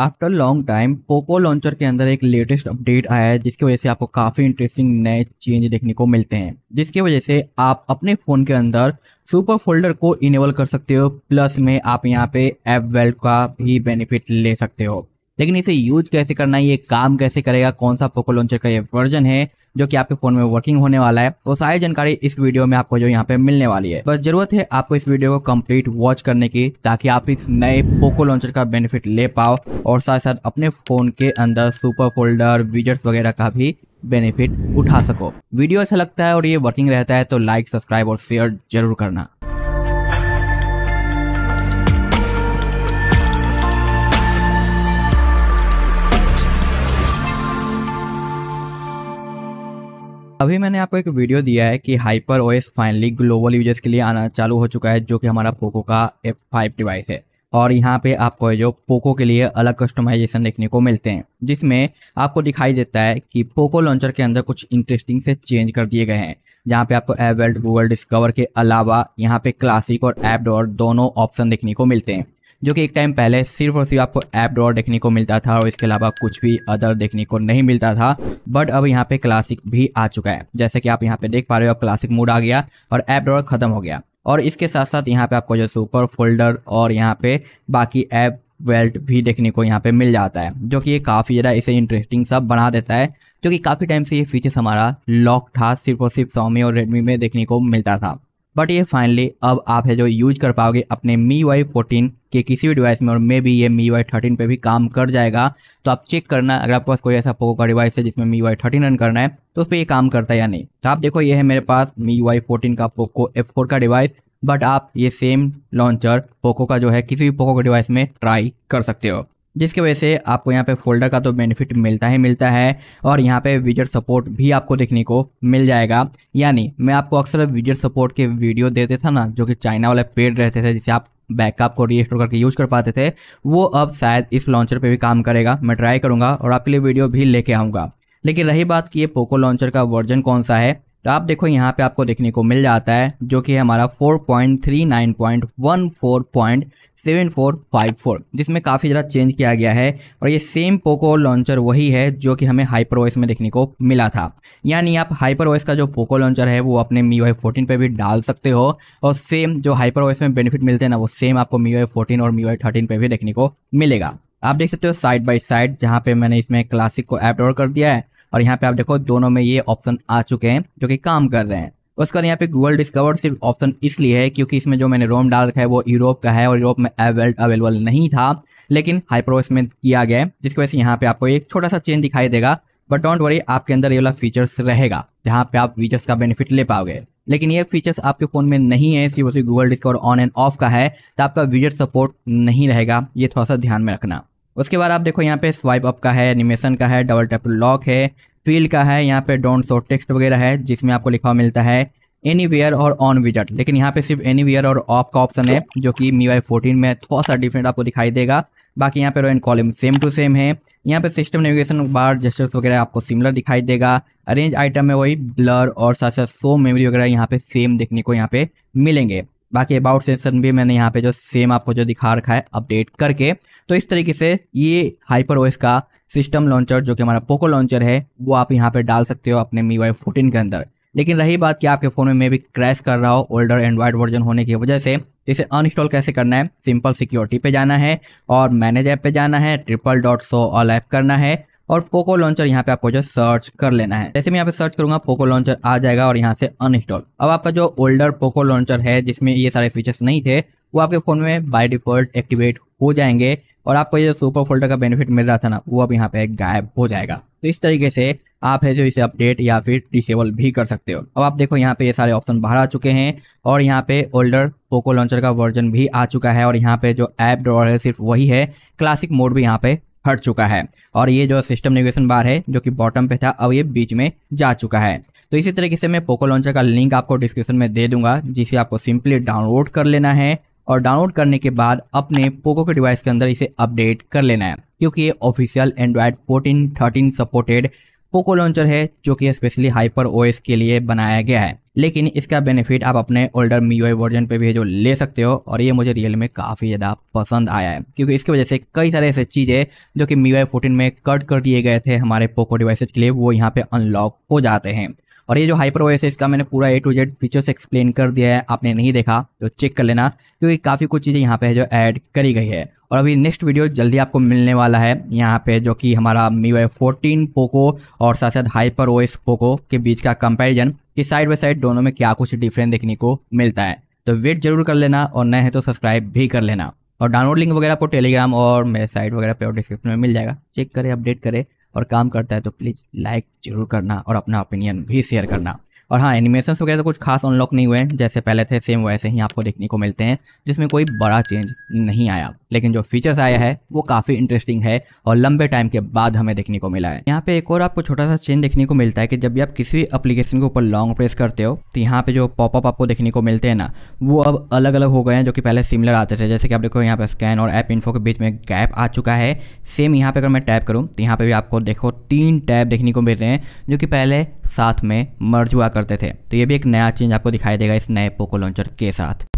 after long time Poco launcher के अंदर एक लेटेस्ट अपडेट आया है जिसकी वजह से आपको काफ़ी इंटरेस्टिंग नए चेंज देखने को मिलते हैं जिसकी वजह से आप अपने फ़ोन के अंदर सुपर फोल्डर को इनेबल कर सकते हो प्लस में आप यहाँ पे एप वेल्ट का भी बेनिफिट ले सकते हो लेकिन इसे यूज कैसे करना है ये काम कैसे करेगा कौन सा पोको लॉन्चर का ये वर्जन है जो कि आपके फोन में वर्किंग होने वाला है वो तो सारी जानकारी इस वीडियो में आपको जो यहाँ पे मिलने वाली है बस जरूरत है आपको इस वीडियो को कंप्लीट वॉच करने की ताकि आप इस नए पोको लॉन्चर का बेनिफिट ले पाओ और साथ साथ अपने फोन के अंदर सुपर फोल्डर विजर्स वगैरह का भी बेनिफिट उठा सको वीडियो अच्छा लगता है और ये वर्किंग रहता है तो लाइक सब्सक्राइब और शेयर जरूर करना अभी मैंने आपको एक वीडियो दिया है कि hyper OS finally global users के लिए आना चालू हो चुका है जो कि हमारा पोको का एफ फाइव डिवाइस है और यहाँ पे आपको जो पोको के लिए अलग कस्टमाइजेशन देखने को मिलते हैं जिसमें आपको दिखाई देता है कि पोको लॉन्चर के अंदर कुछ इंटरेस्टिंग से चेंज कर दिए गए हैं जहाँ पे आपको वर्ल्ड गूगल डिस्कवर के अलावा यहाँ पे क्लासिक और एप डॉट दोनों ऑप्शन देखने को मिलते हैं जो कि एक टाइम पहले सिर्फ और सिर्फ आपको ऐप ड्रॉर देखने को मिलता था और इसके अलावा कुछ भी अदर देखने को नहीं मिलता था बट अब यहाँ पे क्लासिक भी आ चुका है जैसे कि आप यहाँ पे देख पा रहे हो अब क्लासिक मूड आ गया और ऐप ड्रॉर खत्म हो गया और इसके साथ साथ यहाँ पे आपको जो सुपर फोल्डर और यहाँ पे बाकी ऐप वेल्ट भी देखने को यहाँ पे मिल जाता है जो कि ये काफ़ी ज़्यादा इसे इंटरेस्टिंग सब बना देता है क्योंकि काफ़ी टाइम से ये फीचर्स हमारा लॉक था सिर्फ और सिर्फ सोमी और रेडमी में देखने को मिलता था बट ये फाइनली अब आप है जो यूज कर पाओगे अपने मी वाई फोर्टीन के किसी भी डिवाइस में और मे बी ये मी वाई थर्टीन पर भी काम कर जाएगा तो आप चेक करना अगर आपके पास कोई ऐसा पोको का डिवाइस है जिसमें मी वाई थर्टीन रन करना है तो उस पर ये काम करता है या नहीं तो आप देखो ये है मेरे पास मी वाई फोर्टीन का पोको एफ फोर का डिवाइस बट आप ये सेम लॉन्चर पोको का जो है किसी भी पोको के डिवाइस में ट्राई कर सकते हो जिसकी वजह से आपको यहाँ पे फोल्डर का तो बेनिफिट मिलता ही मिलता है और यहाँ पे विजट सपोर्ट भी आपको देखने को मिल जाएगा यानी मैं आपको अक्सर विजट सपोर्ट के वीडियो देते था ना जो कि चाइना वाले पेड रहते थे जिसे आप बैकअप को रीस्टोर करके यूज कर पाते थे वो अब शायद इस लॉन्चर पर भी काम करेगा मैं ट्राई करूँगा और आपके लिए वीडियो भी लेके आऊँगा लेकिन रही बात कि ये पोको लॉन्चर का वर्जन कौन सा है तो आप देखो यहाँ पे आपको देखने को मिल जाता है जो कि फोर हमारा 4.39.14.7454 जिसमें काफ़ी ज़्यादा चेंज किया गया है और ये सेम पोको लॉन्चर वही है जो कि हमें हाइपर ओएस में देखने को मिला था यानी आप हाइपर ओएस का जो पोको लॉन्चर है वो अपने मी वाई फोर्टीन पर भी डाल सकते हो और सेम जो हाइपर ओएस में बेनिफिट मिलते हैं ना वो सेम आपको मी वाई फोर्टीन और मी वाई थर्टीन पर भी देखने को मिलेगा आप देख सकते हो साइड बाई साइड जहाँ पे मैंने इसमें क्लासिक को ऐप डाउन कर दिया है और यहाँ पे आप देखो दोनों में ये ऑप्शन आ चुके हैं जो कि काम कर रहे हैं उसके बाद यहाँ पे गूगल डिस्कवर सिर्फ ऑप्शन इसलिए है क्योंकि इसमें जो मैंने रोम डाल रखा है वो यूरोप का है और यूरोप में अवेलेबल नहीं था लेकिन हाइप्रो इसमें किया गया है जिसकी वजह से यहाँ पे आपको एक छोटा सा चेंज दिखाई देगा बट डोंट वरी आपके अंदर ये वाला फीचर्स रहेगा जहाँ पे आप फीचर्स का बेनिफिट ले पाओगे लेकिन ये फीचर्स आपके फ़ोन में नहीं है सिर्फ Google Discover on and off का है तो आपका विजट सपोर्ट नहीं रहेगा ये थोड़ा सा ध्यान में रखना उसके बाद आप देखो यहाँ पे स्वाइप अप का है एनिमेशन का है डबल टैप लॉक है फील का है यहाँ पे डोंट सो टेक्स्ट वगैरह है जिसमें आपको लिखा मिलता है एनी वेयर और ऑन विजट लेकिन यहाँ पे सिर्फ एनी वेयर और ऑफ का ऑप्शन है जो कि मी वाई फोर्टीन में थोड़ा सा डिफरेंट आपको दिखाई देगा बाकी यहाँ पे row and column same to same है यहाँ पे सिस्टम नेविगेशन बार जेस्टर्स वगैरह आपको सिमिलर दिखाई देगा अरेंज आइटम में वही ब्लर और साथ साथ सो मेमोरी वगैरह यहाँ पे सेम देखने को यहाँ पे मिलेंगे बाकी अबाउट सेशन भी मैंने यहाँ पे जो सेम आपको जो दिखा रखा है अपडेट करके तो इस तरीके से ये हाइपर ओएस का सिस्टम लॉन्चर जो कि हमारा पोको लॉन्चर है वो आप यहाँ पर डाल सकते हो अपने मी वाई फोर्टीन के अंदर लेकिन रही बात कि आपके फ़ोन में मे भी क्रैश कर रहा हो ओल्डर एंड्रॉयड वर्जन होने की वजह से इसे अनइंस्टॉल कैसे करना है सिंपल सिक्योरिटी पे जाना है और मैनेज ऐप पे जाना है triple dot show all app करना है और पोको लॉन्चर यहाँ पे आपको जो सर्च कर लेना है जैसे मैं यहाँ पे सर्च करूंगा पोको लॉन्चर आ जाएगा और यहाँ से अनइंस्टॉल अब आपका जो ओल्डर पोको लॉन्चर है जिसमें ये सारे फीचर्स नहीं थे वो आपके फ़ोन में बाय डिफॉल्ट एक्टिवेट हो जाएंगे और आपको ये सुपर फोल्डर का बेनिफिट मिल रहा था ना वो अब यहाँ पे गायब हो जाएगा तो इस तरीके से आप है जो इसे अपडेट या फिर डिसेबल भी कर सकते हो अब आप देखो यहाँ पे ये सारे ऑप्शन बाहर आ चुके हैं और यहाँ पे ओल्डर पोको लॉन्चर का वर्जन भी आ चुका है और यहाँ पे जो ऐप ड्रॉर है सिर्फ वही है क्लासिक मोड भी यहाँ पे हट चुका है और ये जो सिस्टम नेविगेशन बार है जो कि बॉटम पे था अब ये बीच में जा चुका है तो इसी तरीके से मैं पोको लॉन्चर का लिंक आपको डिस्क्रिप्शन में दे दूंगा जिसे आपको सिंपली डाउनलोड कर लेना है और डाउनलोड करने के बाद अपने पोको के डिवाइस के अंदर इसे अपडेट कर लेना है क्योंकि ये official Android fourteen thirteen supported Poco launcher है जो कि स्पेशली हाइपर ओएस के लिए बनाया गया है लेकिन इसका बेनिफिट आप अपने ओल्डर मी वर्जन पे भी जो ले सकते हो और ये मुझे रियल में काफ़ी ज़्यादा पसंद आया है क्योंकि इसकी वजह से कई सारे ऐसे चीज़ें जो कि मी वाई फोर्टीन में कट कर दिए गए थे हमारे पोको डिवाइसेज के लिए वो यहाँ पे अनलॉक हो जाते हैं और ये जो हाइपर ओ है इसका मैंने पूरा A to Z features explain कर दिया है आपने नहीं देखा तो चेक कर लेना क्योंकि काफ़ी कुछ चीज़ें यहाँ पे जो ऐड करी गई है और अभी नेक्स्ट वीडियो जल्दी आपको मिलने वाला है यहाँ पे जो कि हमारा मी वाई फोर्टीन पोको और साथ साथ हाइपर ओ पोको के बीच का कंपेरिजन कि साइड बाई साइड दोनों में क्या कुछ डिफरेंस देखने को मिलता है तो वेट जरूर कर लेना और नए हैं तो सब्सक्राइब भी कर लेना और डाउनलोड लिंक वगैरह आपको टेलीग्राम और मेरे साइट वगैरह पे और डिस्क्रिप्शन में मिल जाएगा चेक करें अपडेट करें और काम करता है तो प्लीज़ लाइक जरूर करना और अपना ओपिनियन भी शेयर करना और हाँ एनिमेशन वगैरह तो कुछ खास अनलॉक नहीं हुए हैं जैसे पहले थे सेम वैसे ही आपको देखने को मिलते हैं जिसमें कोई बड़ा चेंज नहीं आया लेकिन जो फीचर्स आया है वो काफ़ी इंटरेस्टिंग है और लंबे टाइम के बाद हमें देखने को मिला है यहाँ पे एक और आपको छोटा सा चेंज देखने को मिलता है कि जब भी आप किसी भी अप्लीकेशन के ऊपर लॉन्ग प्रेस करते हो तो यहाँ पे जो पॉपअप आपको देखने को मिलते हैं ना वो अब अलग अलग हो गए हैं जो कि पहले सिमिलर आते थे जैसे कि आप देखो यहाँ पे स्कैन और ऐप इन्फो के बीच में गैप आ चुका है सेम यहाँ पे अगर मैं टैप करूँ तो यहाँ पे भी आपको देखो तीन टैब देखने को मिल रहे हैं जो कि पहले साथ में मर्ज हुआ करते थे तो ये भी एक नया चेंज आपको दिखाई देगा इस नए पोको लॉन्चर के साथ